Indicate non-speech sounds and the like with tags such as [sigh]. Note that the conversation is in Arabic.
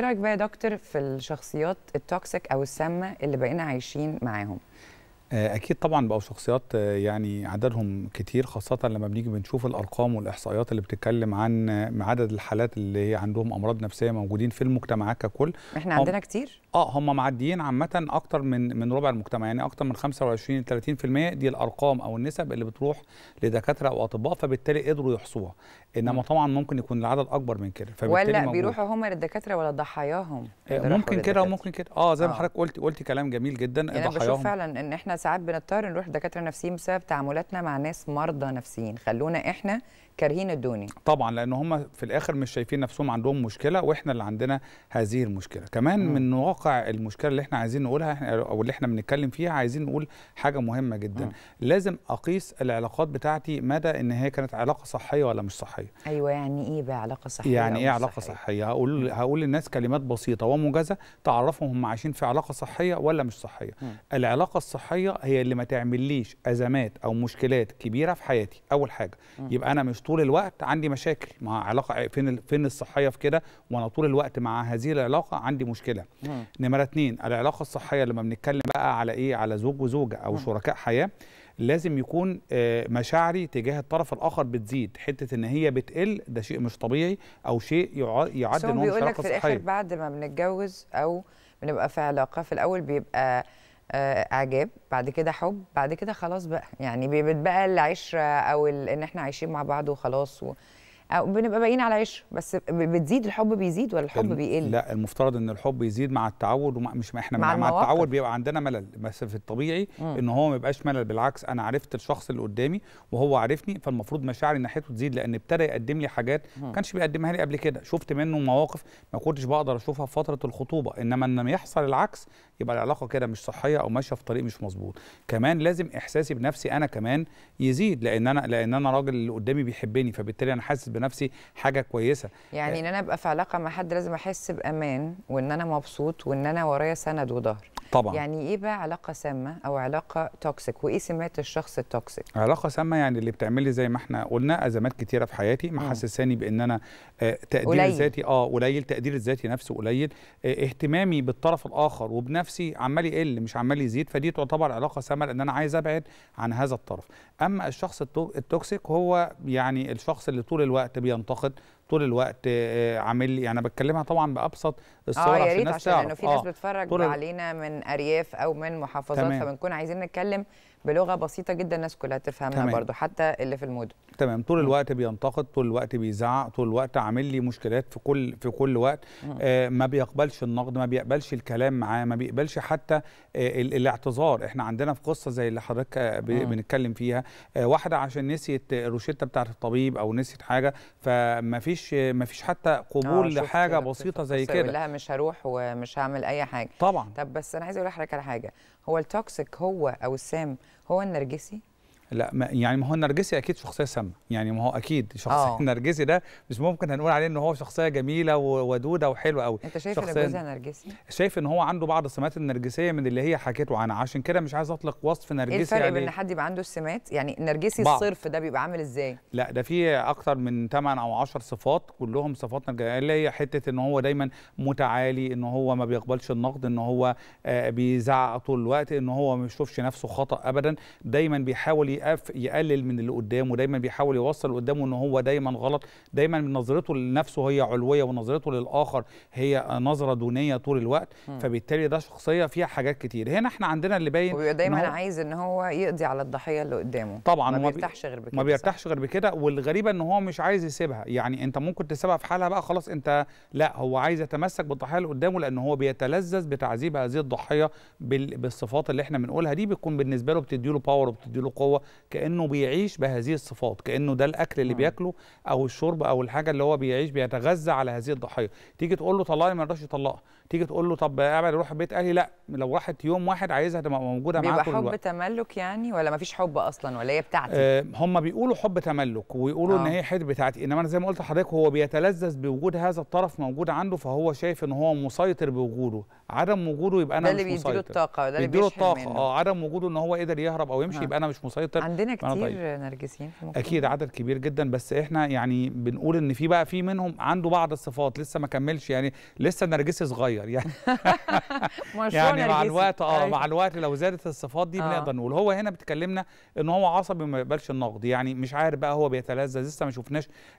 ايه رايك بقى يا دكتور في الشخصيات التوكسيك او السامه اللي بقينا عايشين معاهم آه، اكيد طبعا بقوا شخصيات آه، يعني عددهم كتير خاصه لما بنيجي بنشوف الارقام والاحصائيات اللي بتتكلم عن آه، عدد الحالات اللي هي عندهم امراض نفسيه موجودين في المجتمعات ككل احنا عندنا كتير اه هم معديين عامه اكتر من من ربع المجتمع يعني اكتر من 25 ل 30% دي الارقام او النسب اللي بتروح لدكاتره او اطباء فبالتالي قدروا يحصوها انما طبعا ممكن يكون العدد اكبر من كده فبالتالي ولا بيروحوا هم للدكاتره ولا ضحاياهم ممكن كده وممكن كده اه زي ما حضرتك قلت قلت كلام جميل جدا يعني ضحاياهم فعلا ان احنا ساعات بنضطر نروح دكاتره نفسيين بسبب تعاملاتنا مع ناس مرضى نفسيين خلونا احنا كارهين الدنيا طبعا لان هم في الاخر مش شايفين نفسهم عندهم مشكله واحنا اللي عندنا هذه المشكله كمان م. من واقع المشكله اللي احنا عايزين نقولها احنا او اللي احنا بنتكلم فيها عايزين نقول حاجه مهمه جدا م. لازم اقيس العلاقات بتاعتي مدى ان هي كانت علاقه صحيه ولا مش صحيه ايوه يعني ايه بقى علاقه صحيه يعني ايه علاقه صحيه, صحية؟ هقول هقول للناس كلمات بسيطه وموجزه تعرفهم هم عايشين في علاقه صحيه ولا مش صحيه م. العلاقه الصحيه الشخصيه هي اللي ما تعمليش ازمات او مشكلات كبيره في حياتي اول حاجه م. يبقى انا مش طول الوقت عندي مشاكل ما علاقه إيه؟ فين فين الصحيه في كده وانا طول الوقت مع هذه العلاقه عندي مشكله م. نمره اتنين العلاقه الصحيه لما بنتكلم بقى على ايه على زوج وزوجه او م. شركاء حياه لازم يكون آه، مشاعري تجاه الطرف الاخر بتزيد حته ان هي بتقل ده شيء مش طبيعي او شيء يعد ان هو مش بيقول لك في الاخر بعد ما بنتجوز او بنبقى في علاقه في الاول بيبقى آه، اعجاب بعد كده حب بعد كده خلاص بقى يعني بتبقى العشره او ان احنا عايشين مع بعض وخلاص و... او بنبقى باقيين على عشره بس بتزيد الحب بيزيد ولا الحب بيقل لا المفترض ان الحب يزيد مع التعود ومش مش احنا مع, مع التعود بيبقى عندنا ملل بس في الطبيعي م. ان هو ما بيبقاش ملل بالعكس انا عرفت الشخص اللي قدامي وهو عارفني فالمفروض مشاعري ناحيته تزيد لان ابتدى يقدم لي حاجات ما كانش بيقدمها لي قبل كده شفت منه مواقف ما كنتش بقدر اشوفها في فتره الخطوبه انما ان يحصل العكس يبقى العلاقه كده مش صحيه او ماشيه في طريق مش مظبوط كمان لازم احساسي بنفسي انا كمان يزيد لان انا لان انا راجل اللي قدامي بيحبني فبالتالي انا حاسس نفسي حاجه كويسه يعني آه. ان انا ابقى في علاقه مع حد لازم احس بامان وان انا مبسوط وان انا ورايا سند وظهر طبعا يعني ايه بقى علاقه سامه او علاقه توكسيك وايه سمات الشخص التوكسيك علاقه سامه يعني اللي بتعمل لي زي ما احنا قلنا ازمات كتيره في حياتي محسساني بان انا آه، تقدير ذاتي اه قليل تقدير الذاتي نفسه قليل آه، اهتمامي بالطرف الاخر وبنفسي عمال يقل مش عمال يزيد فدي تعتبر علاقه سامه لان انا عايز ابعد عن هذا الطرف اما الشخص التوكسيك هو يعني الشخص اللي طول الوقت بينتقد طول الوقت آه، آه، عامل لي يعني انا بتكلمها طبعا بابسط الصور عشان الناس تعرف اه يا ريت عشان في ناس آه، بتتفرج علينا من ارياف او من محافظات فبنكون عايزين نتكلم بلغه بسيطه جدا الناس كلها تفهمها تمام. برضو حتى اللي في المدن تمام طول الوقت بينتقد طول الوقت بيزعق طول الوقت عامل لي مشكلات في كل في كل وقت آه ما بيقبلش النقد ما بيقبلش الكلام معاه ما بيقبلش حتى آه الاعتذار احنا عندنا في قصه زي اللي حضرتك آه، بنتكلم فيها آه واحده عشان نسيت الروشته بتاعت الطبيب او نسيت حاجه فما فيش ما فيش حتى قبول آه، لحاجه بسيطه زي كده لها مش هروح ومش هعمل اي حاجه طبعا طب بس انا عايز اقول لحضرتك على حاجه هو التوكسيك هو او السام هو النرجسي لا ما يعني ما هو النرجسي اكيد شخصيه سامه يعني ما هو اكيد شخصيه آه. النرجسي ده مش ممكن هنقول عليه ان هو شخصيه جميله وودوده وحلوه قوي انت شايف ان جوزها نرجسي شايف ان هو عنده بعض السمات النرجسيه من اللي هي حكيته عنها عشان كده مش عايز اطلق وصف إيه نرجسي ايه الفرق يعني بين حد يبقى عنده السمات يعني النرجسي بعض. الصرف ده بيبقى عامل ازاي لا ده في اكتر من 8 او 10 صفات كلهم صفات نرجسيه اللي هي حته ان هو دايما متعالي ان هو ما بيقبلش النقد ان هو آه، بيزعق طول الوقت ان هو ما بيشوفش نفسه خطا ابدا دايما بيحاول بيقف يقلل من اللي قدامه دايما بيحاول يوصل اللي قدامه ان هو دايما غلط دايما نظرته لنفسه هي علويه ونظرته للاخر هي نظره دونيه طول الوقت م. فبالتالي ده شخصيه فيها حاجات كتير هنا احنا عندنا اللي باين وبيبقى دايما إن عايز ان هو يقضي على الضحيه اللي قدامه طبعا ما بيرتاحش غير بكده ما بيرتاحش غير بكده والغريبه ان هو مش عايز يسيبها يعني انت ممكن تسيبها في حالها بقى خلاص انت لا هو عايز يتمسك بالضحيه اللي قدامه لان هو بيتلذذ بتعذيب هذه الضحيه بالصفات اللي احنا بنقولها دي بتكون بالنسبه له بتدي له باور وبتدي له قوه كانه بيعيش بهذه الصفات كانه ده الاكل اللي نعم. بياكله او الشرب او الحاجه اللي هو بيعيش بيتغذى على هذه الضحيه تيجي تقول له طلعني ما رضاش يطلقها تيجي تقول له طب اعمل روح بيت اهلي لا لو راحت يوم واحد عايزها تبقى موجوده معاه بيبقى حب تملك يعني ولا ما فيش حب اصلا ولا هي بتاعتي آه هم بيقولوا حب تملك ويقولوا أوه. ان آه. هي حد بتاعتي انما انا زي ما قلت لحضرتك هو بيتلذذ بوجود هذا الطرف موجود عنده فهو شايف ان هو مسيطر بوجوده عدم وجوده يبقى انا مش مسيطر ده اللي بيديله الطاقه ده اللي بيديله الطاقه اه عدم وجوده ان هو قدر يهرب او يمشي آه. يبقى انا مش مسيطر اكتر عندنا طيب. كتير طيب. نرجسيين في مصر اكيد عدد كبير جدا بس احنا يعني بنقول ان في بقى في منهم عنده بعض الصفات لسه ما كملش يعني لسه نرجسي صغير يعني [laughs] يعني مع الوقت اه أيوة. مع الوقت لو زادت الصفات دي آه. بنقدر نقول هو هنا بتكلمنا ان هو عصبي ما بيقبلش النقد يعني مش عارف بقى هو بيتلذذ لسه ما شفناش